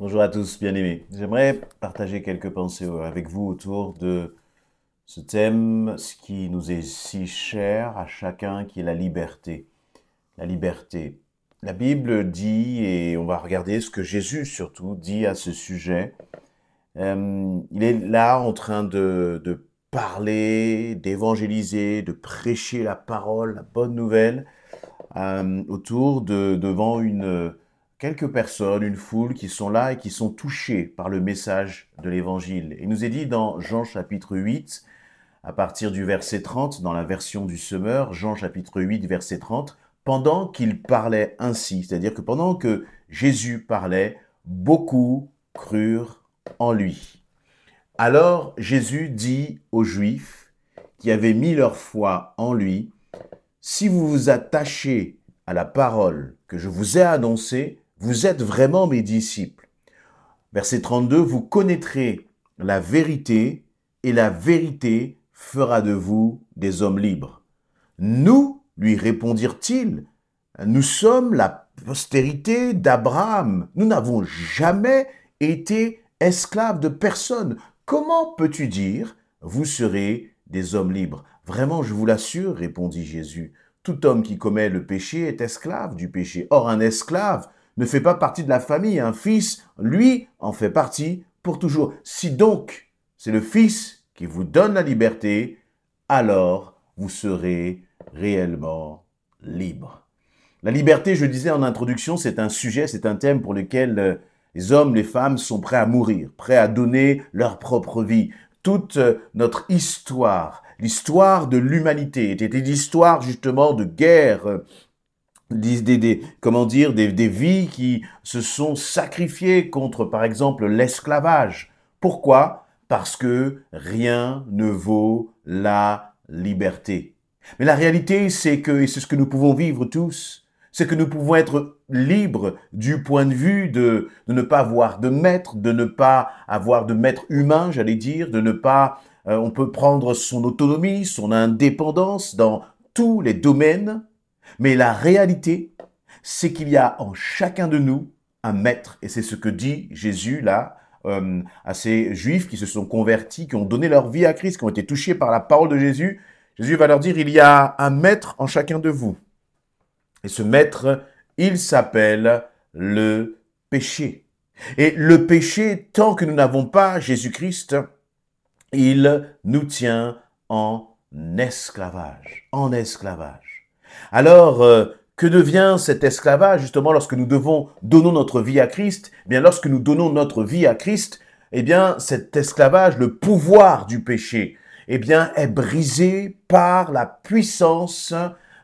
Bonjour à tous, bien-aimés. J'aimerais partager quelques pensées euh, avec vous autour de ce thème, ce qui nous est si cher à chacun, qui est la liberté. La liberté. La Bible dit, et on va regarder ce que Jésus surtout dit à ce sujet, euh, il est là en train de, parler, d'évangéliser, de prêcher la parole, la bonne nouvelle, euh, autour de, devant une quelques personnes, une foule qui sont là et qui sont touchées par le message de l'Évangile. Il nous est dit dans Jean chapitre 8, à partir du verset 30, dans la version du semeur, Jean chapitre 8, verset 30, pendant qu'il parlait ainsi, c'est-à-dire que pendant que Jésus parlait, beaucoup crurent en lui. Alors Jésus dit aux Juifs qui avaient mis leur foi en lui, si vous vous attachez à la parole que je vous ai annoncée, vous êtes vraiment mes disciples. Verset 32, vous connaîtrez la vérité et la vérité fera de vous des hommes libres. Nous, lui répondirent-ils, nous sommes la postérité d'Abraham. Nous n'avons jamais été esclaves de personne. Comment peux-tu dire, vous serez des hommes libres Vraiment, je vous l'assure, répondit Jésus, tout homme qui commet le péché est esclave du péché. Or, un esclave ne fait pas partie de la famille. Un fils, lui, en fait partie pour toujours. Si donc c'est le Fils qui vous donne la liberté, alors vous serez réellement libre. La liberté, je disais en introduction, c'est un sujet, c'est un thème pour lequel euh, les hommes, les femmes sont prêts à mourir, prêts à donner leur propre vie. Toute euh, notre histoire, l'histoire de l'humanité, était l'histoire justement de guerre, euh, des, comment dire, des, vies qui se sont sacrifiées contre, par exemple, l'esclavage. Pourquoi Parce que rien ne vaut la liberté. Mais la réalité, c'est que, et c'est ce que nous pouvons vivre tous, c'est que nous pouvons être libres du point de vue de, ne pas avoir de maître, de ne pas avoir de maître humain, j'allais dire, de ne pas... Euh, on peut prendre son autonomie, son indépendance dans tous les domaines, mais la réalité, c'est qu'il y a en chacun de nous un maître. Et c'est ce que dit Jésus là euh, à ces juifs qui se sont convertis, qui ont donné leur vie à Christ, qui ont été touchés par la parole de Jésus. Jésus va leur dire, il y a un maître en chacun de vous. Et ce maître, il s'appelle le péché. Et le péché, tant que nous n'avons pas Jésus-Christ, il nous tient en esclavage, en esclavage. Alors, euh, que devient cet esclavage justement lorsque nous devons donner notre vie à Christ eh Bien, lorsque nous donnons notre vie à Christ, eh bien, cet esclavage, le pouvoir du péché, eh bien, est brisé par la puissance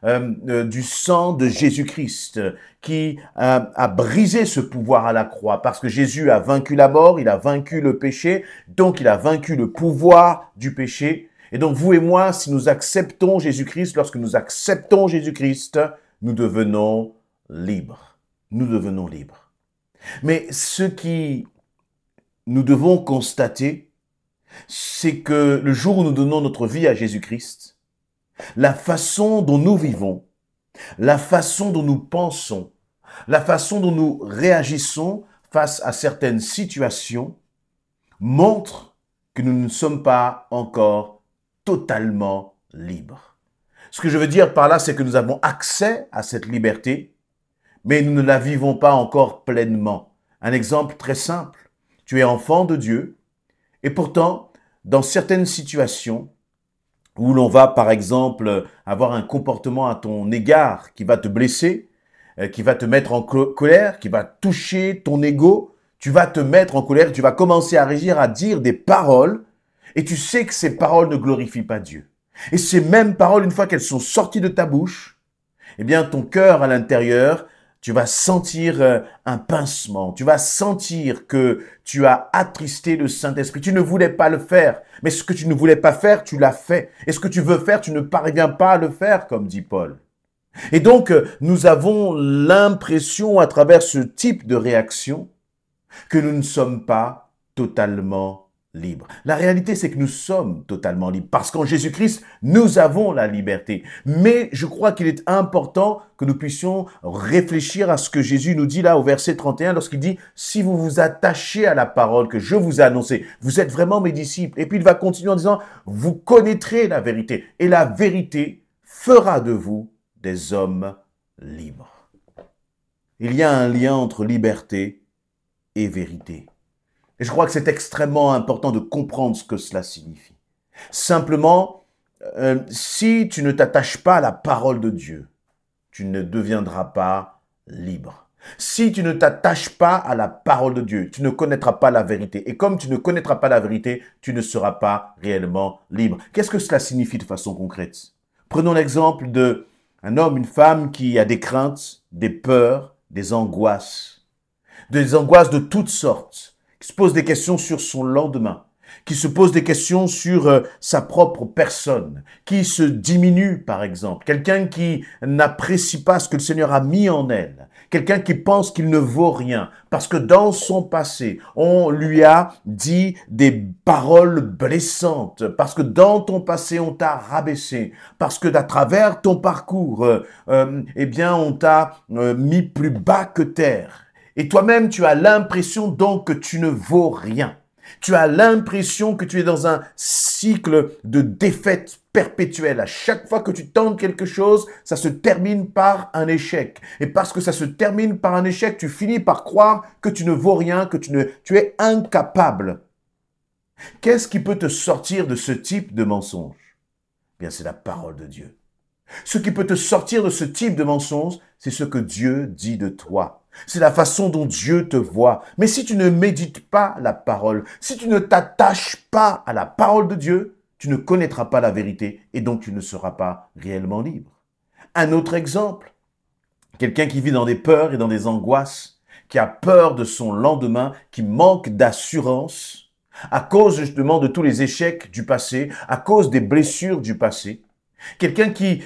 euh, euh, du sang de Jésus-Christ qui a brisé ce pouvoir à la croix parce que Jésus a vaincu la mort, il a vaincu le péché, donc il a vaincu le pouvoir du péché et donc vous et moi, si nous acceptons Jésus-Christ, lorsque nous acceptons Jésus-Christ, nous devenons libres. Nous devenons libres. Mais ce qui nous devons constater, c'est que le jour où nous donnons notre vie à Jésus-Christ, la façon dont nous vivons, la façon dont nous pensons, la façon dont nous réagissons face à certaines situations montre que nous ne sommes pas encore totalement libre. Ce que je veux dire par là, c'est que nous avons accès à cette liberté, mais nous ne la vivons pas encore pleinement. Un exemple très simple. Tu es enfant de Dieu, et pourtant, dans certaines situations, où l'on va par exemple avoir un comportement à ton égard qui va te blesser, euh, qui va te mettre en colère, qui va toucher ton ego, tu vas te mettre en colère, tu vas commencer à régir, à dire des paroles et tu sais que ces paroles ne glorifient pas Dieu. Et ces mêmes paroles, une fois qu'elles sont sorties de ta bouche, eh bien, ton cœur à l'intérieur, tu vas sentir euh, un pincement, tu vas sentir que tu as attristé le Saint-Esprit. Tu ne voulais pas le faire, mais ce que tu ne voulais pas faire, tu l'as fait. Et ce que tu veux faire, tu ne parviens pas à le faire, comme dit Paul. Et donc, euh, nous avons l'impression, à travers ce type de réaction, que nous ne sommes pas totalement la réalité, c'est que nous sommes totalement libres parce qu'en Jésus-Christ, nous avons la liberté. Mais je crois qu'il est important que nous puissions réfléchir à ce que Jésus nous dit là au verset 31 lorsqu'il dit, si vous vous attachez à la parole que je vous ai annoncée, vous êtes vraiment mes disciples. Et puis il va continuer en disant, vous connaîtrez la vérité et la vérité fera de vous des hommes libres. Il y a un lien entre liberté et vérité. Et je crois que c'est extrêmement important de comprendre ce que cela signifie. Simplement, euh, si tu ne t'attaches pas à la parole de Dieu, tu ne deviendras pas libre. Si tu ne t'attaches pas à la parole de Dieu, tu ne connaîtras pas la vérité. Et comme tu ne connaîtras pas la vérité, tu ne seras pas réellement libre. Qu'est-ce que cela signifie de façon concrète Prenons l'exemple de homme, une femme qui a des craintes, des peurs, des angoisses, des angoisses de toutes sortes qui se pose des questions sur son lendemain, qui se pose des questions sur euh, sa propre personne, qui se diminue par exemple, quelqu'un qui n'apprécie pas ce que le Seigneur a mis en elle, quelqu'un qui pense qu'il ne vaut rien, parce que dans son passé, on lui a dit des paroles blessantes, parce que dans ton passé, on t'a rabaissé, parce que d'à travers ton parcours, euh, euh, eh bien, on t'a mis plus bas que terre. Et toi-même, tu as l'impression donc que tu ne vaux rien. Tu as l'impression que tu es dans un cycle de défaite perpétuelle. À chaque fois que tu tentes quelque chose, ça se termine par un échec. Et parce que ça se termine par un échec, tu finis par croire que tu ne vaux rien, que tu, tu es incapable. Qu'est-ce qui peut te sortir de ce type de mensonge eh Bien, c'est la parole de Dieu. Ce qui peut te sortir de ce type de mensonge, c'est ce que Dieu dit de toi. C'est la façon dont Dieu te voit. Mais si tu ne médites pas la parole, si tu ne t'attaches pas à la parole de Dieu, tu ne connaîtras pas la vérité et donc tu ne seras pas réellement libre. Un autre exemple, quelqu'un qui vit dans des peurs et dans des angoisses, qui a peur de son lendemain, qui manque d'assurance, à cause justement de tous les échecs du passé, à cause des blessures du passé. Quelqu'un qui,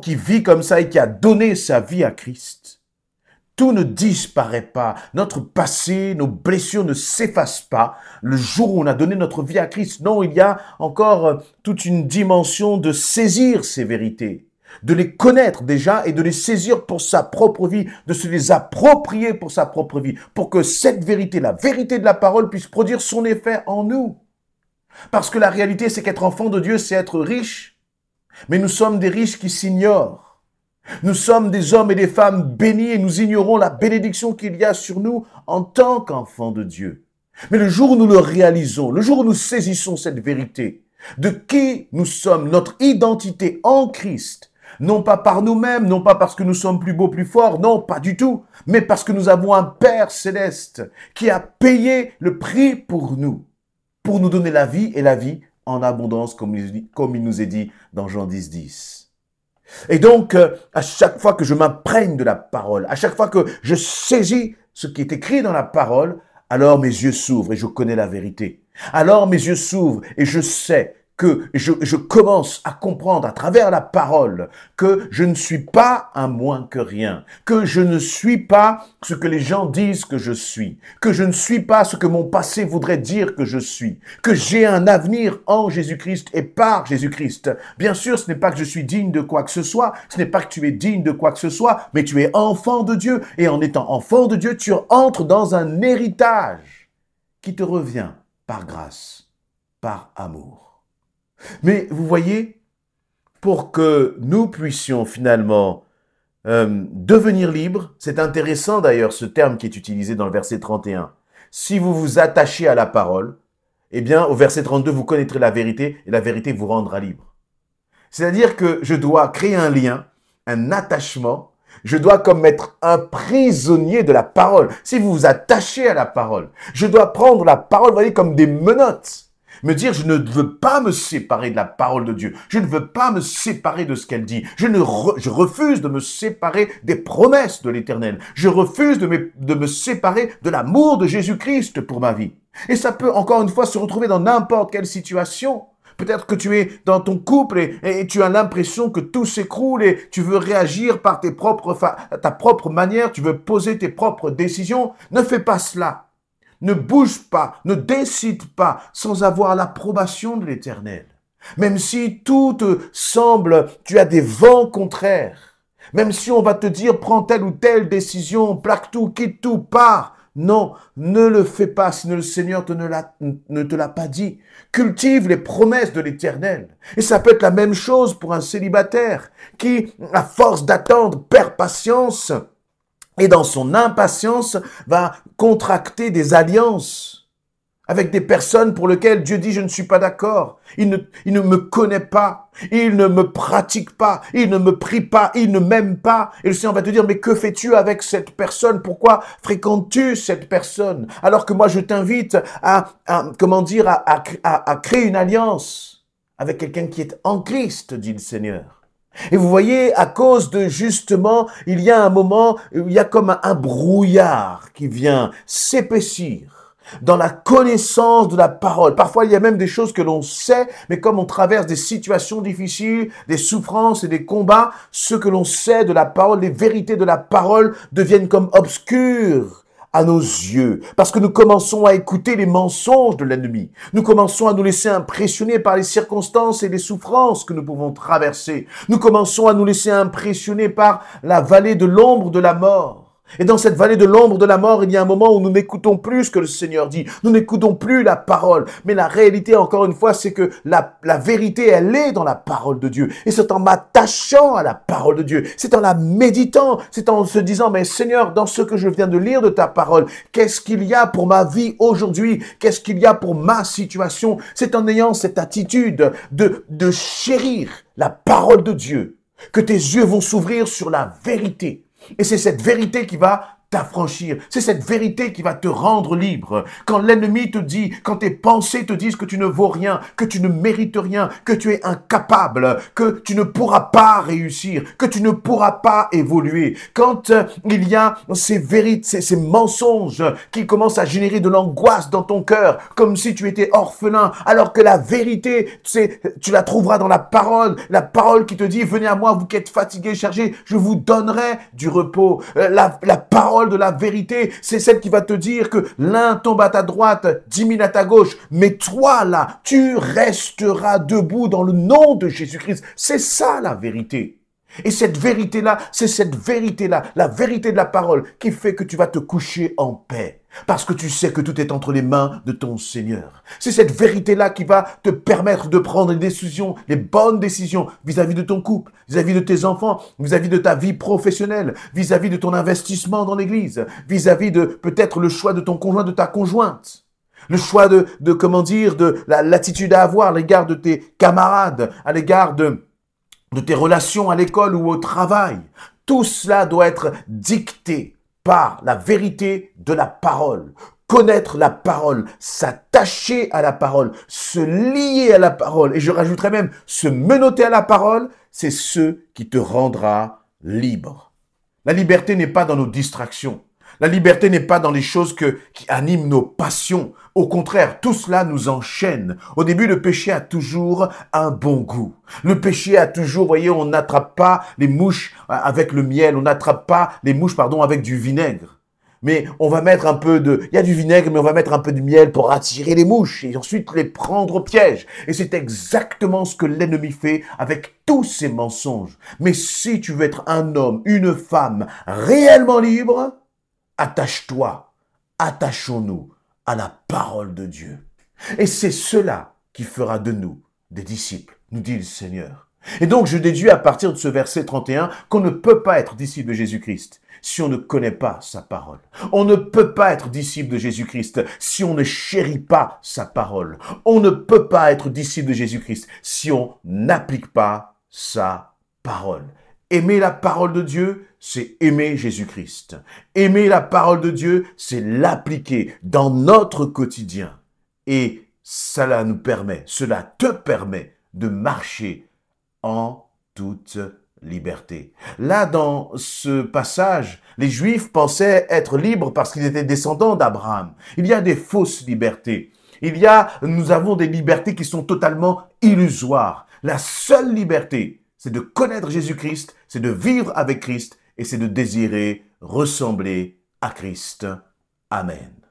qui vit comme ça et qui a donné sa vie à Christ tout ne disparaît pas. Notre passé, nos blessures ne s'effacent pas. Le jour où on a donné notre vie à Christ, non, il y a encore euh, toute une dimension de saisir ces vérités de les connaître déjà et de les saisir pour sa propre vie, de se les approprier pour sa propre vie, pour que cette vérité, la vérité de la parole puisse produire son effet en nous. Parce que la réalité, c'est qu'être enfant de Dieu, c'est être riche. Mais nous sommes des riches qui s'ignorent. Nous sommes des hommes et des femmes bénis et nous ignorons la bénédiction qu'il y a sur nous en tant qu'enfants de Dieu. Mais le jour où nous le réalisons, le jour où nous saisissons cette vérité de qui nous sommes, notre identité en Christ, non pas par nous-mêmes, non pas parce que nous sommes plus beaux, plus forts, non, pas du tout, mais parce que nous avons un Père céleste qui a payé le prix pour nous, pour nous donner la vie et la vie en abondance, comme il, nous est dit dans Jean 10, et donc, euh, à chaque fois que je m'imprègne de la parole, à chaque fois que je saisis ce qui est écrit dans la parole, alors mes yeux s'ouvrent et je connais la vérité. Alors mes yeux s'ouvrent et je sais que je, commence à comprendre à travers la parole que je ne suis pas un moins que rien, que je ne suis pas ce que les gens disent que je suis, que je ne suis pas ce que mon passé voudrait dire que je suis, que j'ai un avenir en Jésus-Christ et par Jésus-Christ. Bien sûr, ce n'est pas que je suis digne de quoi que ce soit, ce n'est pas que tu es digne de quoi que ce soit, mais tu es enfant de Dieu et en étant enfant de Dieu, tu entres dans un héritage qui te revient par grâce, par amour. Mais vous voyez, pour que nous puissions finalement euh, devenir libres, c'est intéressant d'ailleurs ce terme qui est utilisé dans le verset 31. Si vous vous attachez à la parole, eh bien au verset 32, vous connaîtrez la vérité et la vérité vous rendra libre. C'est-à-dire que je dois créer un lien, un attachement je dois comme être un prisonnier de la parole. Si vous vous attachez à la parole, je dois prendre la parole, voyez, comme des menottes. Me dire, je ne veux pas me séparer de la parole de Dieu. Je ne veux pas me séparer de ce qu'elle dit. Je, ne je refuse de me séparer des promesses de l'Éternel. Je refuse de me, de me séparer de l'amour de Jésus-Christ pour ma vie. Et ça peut encore une fois se retrouver dans n'importe quelle situation. Peut-être que tu es dans ton couple et, tu as l'impression que tout s'écroule et tu veux réagir par tes propres, ta propre manière, tu veux poser tes propres décisions. Ne fais pas cela. Ne bouge pas, ne décide pas sans avoir l'approbation de l'Éternel. Même si tout te semble, tu as des vents contraires. Même si on va te dire prends telle ou telle décision, plaque tout, quitte tout, pars. Non, ne le fais pas sinon le Seigneur te ne, ne te l'a pas dit. Cultive les promesses de l'Éternel. Et ça peut être la même chose pour un célibataire qui, à force d'attendre, perd patience et dans son impatience va contracter des alliances avec des personnes pour lesquelles Dieu dit je ne suis pas d'accord, il ne, me connaît pas, il ne me pratique pas, il ne me prie pas, il ne m'aime pas. Et le Seigneur va te dire mais que fais-tu avec cette personne Pourquoi fréquentes-tu cette personne Alors que moi je t'invite à, comment dire à, à créer une alliance avec quelqu'un qui est en Christ, dit le Seigneur. Et vous voyez, à cause de justement, il y a un moment, il y a comme un brouillard qui vient s'épaissir dans la connaissance de la parole. Parfois, il y a même des choses que l'on sait, mais comme on traverse des situations difficiles, des souffrances et des combats, ce que l'on sait de la parole, les vérités de la parole deviennent comme obscures à nos yeux, parce que nous commençons à écouter les mensonges de l'ennemi. Nous commençons à nous laisser impressionner par les circonstances et les souffrances que nous pouvons traverser. Nous commençons à nous laisser impressionner par la vallée de l'ombre de la mort. Et dans cette vallée de l'ombre de la mort, il y a un moment où nous n'écoutons plus ce que le Seigneur dit. Nous n'écoutons plus la parole. Mais la réalité, encore une fois, c'est que la, vérité, elle est dans la parole de Dieu. Et c'est en m'attachant à la parole de Dieu, c'est en la méditant, c'est en se disant, mais Seigneur, dans ce que je viens de lire de ta parole, qu'est-ce qu'il y a pour ma vie aujourd'hui Qu'est-ce qu'il y a pour ma situation C'est en ayant cette attitude de, de chérir la parole de Dieu que tes yeux vont s'ouvrir sur la vérité et c'est cette vérité qui va franchir, C'est cette vérité qui va te rendre libre. Quand l'ennemi te dit, quand tes pensées te disent que tu ne vaux rien, que tu ne mérites rien, que tu es incapable, que tu ne pourras pas réussir, que tu ne pourras pas évoluer, quand euh, il y a ces vérités, ces, mensonges qui commencent à générer de l'angoisse dans ton cœur, comme si tu étais orphelin, alors que la vérité, tu la trouveras dans la parole, la parole qui te dit, venez à moi, vous qui êtes fatigué, chargé, je vous donnerai du repos. Euh, la parole de la vérité, c'est celle qui va te dire que l'un tombe à ta droite, dix mille à ta gauche, mais toi là, tu resteras debout dans le nom de Jésus-Christ. C'est ça la vérité. Et cette vérité-là, c'est cette vérité-là, la vérité de la parole, qui fait que tu vas te coucher en paix. Parce que tu sais que tout est entre les mains de ton Seigneur. C'est cette vérité-là qui va te permettre de prendre les décisions, les bonnes décisions vis-à-vis de ton couple, vis-à-vis de tes enfants, vis-à-vis de ta vie professionnelle, vis-à-vis de ton investissement dans l'église, vis-à-vis de peut-être le choix de ton conjoint, de ta conjointe. Le choix de, de comment dire, de l'attitude à avoir à l'égard de tes camarades, à l'égard de, de tes relations à l'école ou au travail. Tout cela doit être dicté par la vérité de la parole. Connaître la parole, s'attacher à la parole, se lier à la parole, et je rajouterai même se menoter à la parole, c'est ce qui te rendra libre. La liberté n'est pas dans nos distractions. La liberté n'est pas dans les choses que, qui animent nos passions. Au contraire, tout cela nous enchaîne. Au début, le péché a toujours un bon goût. Le péché a toujours, voyez, on n'attrape pas les mouches avec le miel, on n'attrape pas les mouches, pardon, avec du vinaigre. Mais on va mettre un peu de, il y a du vinaigre, mais on va mettre un peu de miel pour attirer les mouches et ensuite les prendre au piège. Et c'est exactement ce que l'ennemi fait avec tous ses mensonges. Mais si tu veux être un homme, une femme réellement libre, Attache-toi, attachons-nous à la parole de Dieu. Et c'est cela qui fera de nous des disciples, nous dit le Seigneur. Et donc je déduis à partir de ce verset 31 qu'on ne peut pas être disciple de Jésus-Christ si on ne connaît pas sa parole. On ne peut pas être disciple de Jésus-Christ si on ne chérit pas sa parole. On ne peut pas être disciple de Jésus-Christ si on n'applique pas sa parole. Aimer la parole de Dieu, c'est aimer Jésus-Christ. Aimer la parole de Dieu, c'est l'appliquer dans notre quotidien. Et cela nous permet, cela te permet de marcher en toute liberté. Là, dans ce passage, les Juifs pensaient être libres parce qu'ils étaient descendants d'Abraham. Il y a des fausses libertés. Il y a, nous avons des libertés qui sont totalement illusoires. La seule liberté c'est de connaître Jésus-Christ, c'est de vivre avec Christ et c'est de désirer ressembler à Christ. Amen.